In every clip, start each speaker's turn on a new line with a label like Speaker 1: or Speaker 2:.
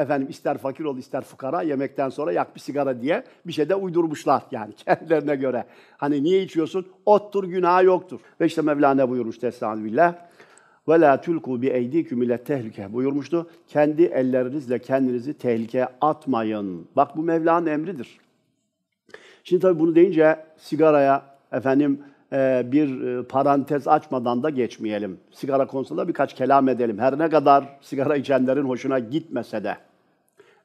Speaker 1: Efendim ister fakir ol ister fukara yemekten sonra yak bir sigara diye bir şey de uydurmuşlar yani kendilerine göre. Hani niye içiyorsun? Ottur günah yoktur. Ve işte Mevlana buyurmuş Tesla'nı Ve la tulku bi eydikum ile tehlike buyurmuştu. Kendi ellerinizle kendinizi tehlikeye atmayın. Bak bu Mevla'nın emridir. Şimdi tabii bunu deyince sigaraya efendim e, bir e, parantez açmadan da geçmeyelim. Sigara konusunda birkaç kelam edelim. Her ne kadar sigara içenlerin hoşuna gitmese de.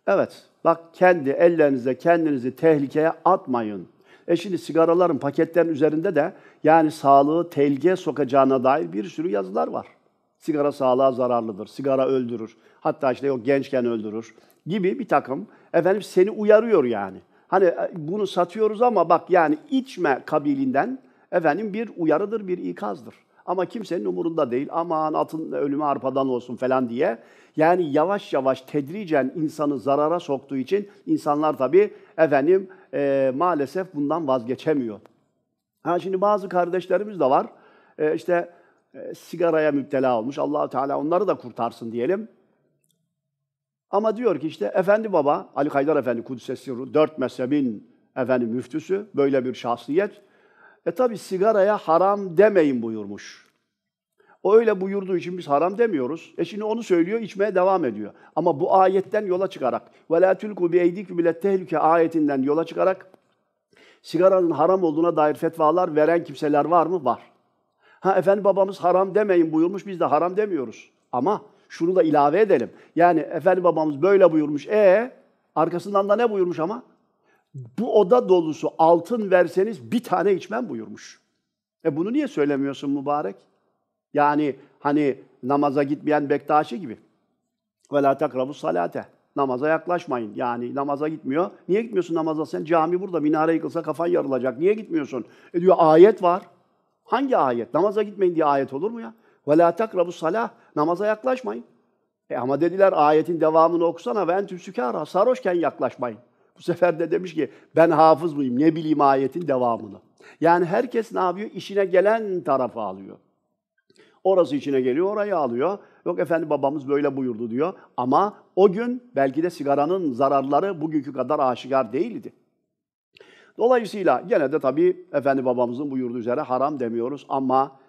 Speaker 1: Evet, bak kendi ellerinizle kendinizi tehlikeye atmayın. E şimdi sigaraların paketlerin üzerinde de yani sağlığı tehlikeye sokacağına dair bir sürü yazılar var. Sigara sağlığa zararlıdır, sigara öldürür, hatta işte yok gençken öldürür gibi bir takım efendim seni uyarıyor yani. Hani e, bunu satıyoruz ama bak yani içme kabilinden efendim bir uyarıdır, bir ikazdır. Ama kimsenin umurunda değil. Aman atın ölümü arpadan olsun falan diye yani yavaş yavaş tedricen insanı zarara soktuğu için insanlar tabii efendim e, maalesef bundan vazgeçemiyor. Ha şimdi bazı kardeşlerimiz de var. E, işte e, sigaraya müptela olmuş. Allah Teala onları da kurtarsın diyelim. Ama diyor ki işte Efendi Baba, Ali Kaydar Efendi Kudüs'e dört mezhebin efendim müftüsü, böyle bir şahsiyet. E tabi sigaraya haram demeyin buyurmuş. O öyle buyurduğu için biz haram demiyoruz. E şimdi onu söylüyor, içmeye devam ediyor. Ama bu ayetten yola çıkarak, وَلَا تُلْقُوا بِاَيْدِكُمْ اِلَى tehlike ayetinden yola çıkarak, sigaranın haram olduğuna dair fetvalar veren kimseler var mı? Var. Ha efendi babamız haram demeyin buyurmuş, biz de haram demiyoruz. Ama şunu da ilave edelim. Yani efendi babamız böyle buyurmuş, e arkasından da ne buyurmuş ama? Bu oda dolusu altın verseniz bir tane içmem buyurmuş. E bunu niye söylemiyorsun mübarek? Yani hani namaza gitmeyen Bektaşi gibi. Ve la takrabu salate. Namaza yaklaşmayın. Yani namaza gitmiyor. Niye gitmiyorsun namaza sen? Cami burada. Minare yıkılsa kafan yarılacak. Niye gitmiyorsun? E diyor ayet var. Hangi ayet? Namaza gitmeyin diye ayet olur mu ya? Ve la takrabu salah. Namaza yaklaşmayın. E ama dediler ayetin devamını okusana ve entüm sükara sarhoşken yaklaşmayın. Bu sefer de demiş ki ben hafız mıyım ne bileyim ayetin devamını. Yani herkes ne yapıyor? İşine gelen tarafı alıyor. Orası içine geliyor, orayı alıyor. Yok efendi babamız böyle buyurdu diyor. Ama o gün belki de sigaranın zararları bugünkü kadar aşikar değildi. Dolayısıyla gene de tabii efendi babamızın buyurduğu üzere haram demiyoruz ama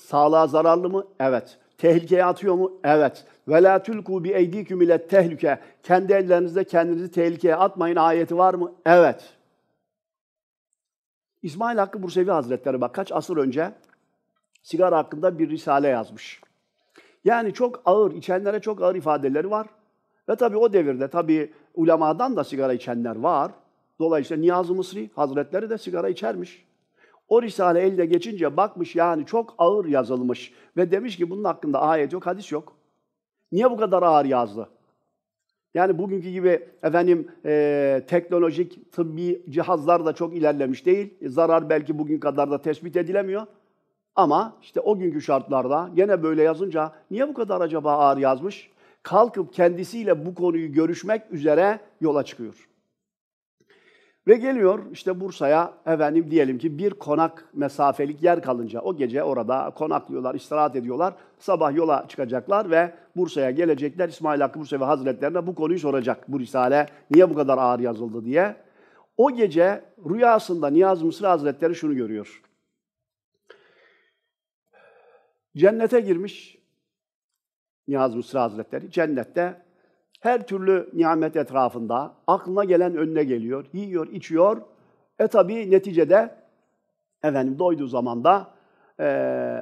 Speaker 1: sağlığa zararlı mı? Evet. Tehlikeye atıyor mu? Evet. Ve la tulku bi eydikum ile tehlike. Kendi ellerinizle kendinizi tehlikeye atmayın ayeti var mı? Evet. İsmail Hakkı Bursevi Hazretleri bak kaç asır önce sigara hakkında bir risale yazmış. Yani çok ağır, içenlere çok ağır ifadeleri var. Ve tabii o devirde tabii ulemadan da sigara içenler var. Dolayısıyla Niyazi Mısri Hazretleri de sigara içermiş. O risale elde geçince bakmış yani çok ağır yazılmış ve demiş ki bunun hakkında ayet yok, hadis yok. Niye bu kadar ağır yazdı? Yani bugünkü gibi efendim e, teknolojik tıbbi cihazlar da çok ilerlemiş değil. E, zarar belki bugün kadar da tespit edilemiyor. Ama işte o günkü şartlarda gene böyle yazınca niye bu kadar acaba ağır yazmış? Kalkıp kendisiyle bu konuyu görüşmek üzere yola çıkıyor. Ve geliyor işte Bursa'ya efendim diyelim ki bir konak mesafelik yer kalınca o gece orada konaklıyorlar, istirahat ediyorlar. Sabah yola çıkacaklar ve Bursa'ya gelecekler. İsmail Hakkı Bursevi Hazretlerine bu konuyu soracak bu Risale niye bu kadar ağır yazıldı diye. O gece rüyasında Niyaz Mısır Hazretleri şunu görüyor. Cennete girmiş niyaz Mısır Hazretleri. Cennette her türlü nimet etrafında aklına gelen önüne geliyor, yiyor, içiyor. E tabi neticede efendim doyduğu zaman da e,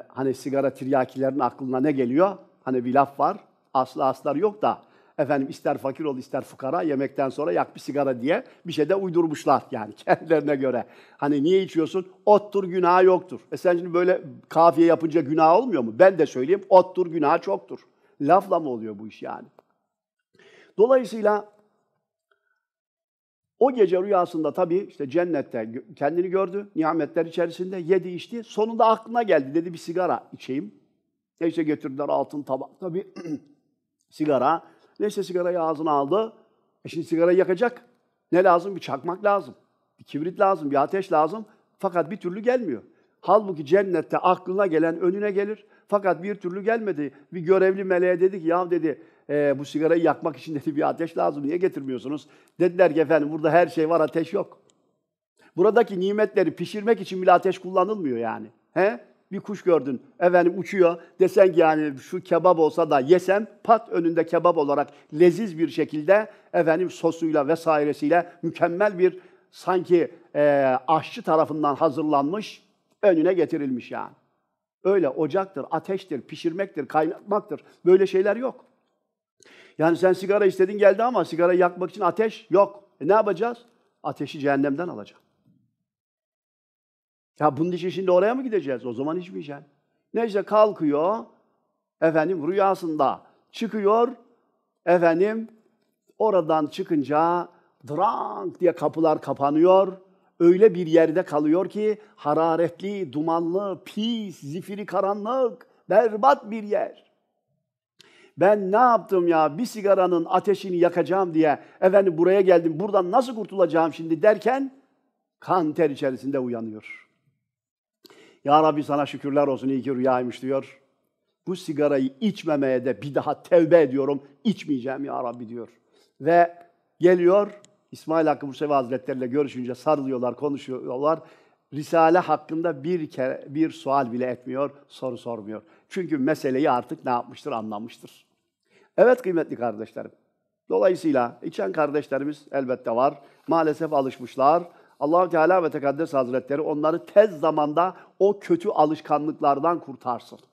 Speaker 1: hani sigara tiryakilerin aklına ne geliyor? Hani bir laf var, aslı aslar yok da Efendim ister fakir ol ister fukara yemekten sonra yak bir sigara diye bir şey de uydurmuşlar yani kendilerine göre. Hani niye içiyorsun? Ottur günah yoktur. E sen şimdi böyle kafiye yapınca günah olmuyor mu? Ben de söyleyeyim ottur günah çoktur. Lafla mı oluyor bu iş yani? Dolayısıyla o gece rüyasında tabii işte cennette kendini gördü, nimetler içerisinde yedi içti. Sonunda aklına geldi dedi bir sigara içeyim. E işte getirdiler altın tabak tabii sigara. Neyse sigarayı ağzına aldı. E şimdi sigarayı yakacak. Ne lazım? Bir çakmak lazım. Bir kibrit lazım, bir ateş lazım. Fakat bir türlü gelmiyor. Halbuki cennette aklına gelen önüne gelir. Fakat bir türlü gelmedi. Bir görevli meleğe dedi ki ya dedi e, bu sigarayı yakmak için dedi bir ateş lazım. Niye getirmiyorsunuz? Dediler ki efendim burada her şey var ateş yok. Buradaki nimetleri pişirmek için bile ateş kullanılmıyor yani. He? bir kuş gördün, efendim uçuyor, desen ki yani şu kebap olsa da yesem, pat önünde kebap olarak leziz bir şekilde efendim sosuyla vesairesiyle mükemmel bir sanki e, aşçı tarafından hazırlanmış, önüne getirilmiş yani. Öyle ocaktır, ateştir, pişirmektir, kaynatmaktır. Böyle şeyler yok. Yani sen sigara istedin geldi ama sigara yakmak için ateş yok. E ne yapacağız? Ateşi cehennemden alacağız. Ya bunun için şimdi oraya mı gideceğiz? O zaman içmeyeceksin. Neyse kalkıyor, efendim rüyasında çıkıyor, efendim oradan çıkınca drank diye kapılar kapanıyor. Öyle bir yerde kalıyor ki hararetli, dumanlı, pis, zifiri karanlık, berbat bir yer. Ben ne yaptım ya bir sigaranın ateşini yakacağım diye efendim buraya geldim buradan nasıl kurtulacağım şimdi derken kan ter içerisinde uyanıyor. Ya Rabbi sana şükürler olsun iyi ki rüyaymış diyor. Bu sigarayı içmemeye de bir daha tevbe ediyorum. İçmeyeceğim ya Rabbi diyor. Ve geliyor İsmail Hakkı Bursevi Hazretleri görüşünce sarılıyorlar, konuşuyorlar. Risale hakkında bir kere bir sual bile etmiyor, soru sormuyor. Çünkü meseleyi artık ne yapmıştır, anlamıştır. Evet kıymetli kardeşlerim. Dolayısıyla içen kardeşlerimiz elbette var. Maalesef alışmışlar allah Teala ve Tekaddes Hazretleri onları tez zamanda o kötü alışkanlıklardan kurtarsın.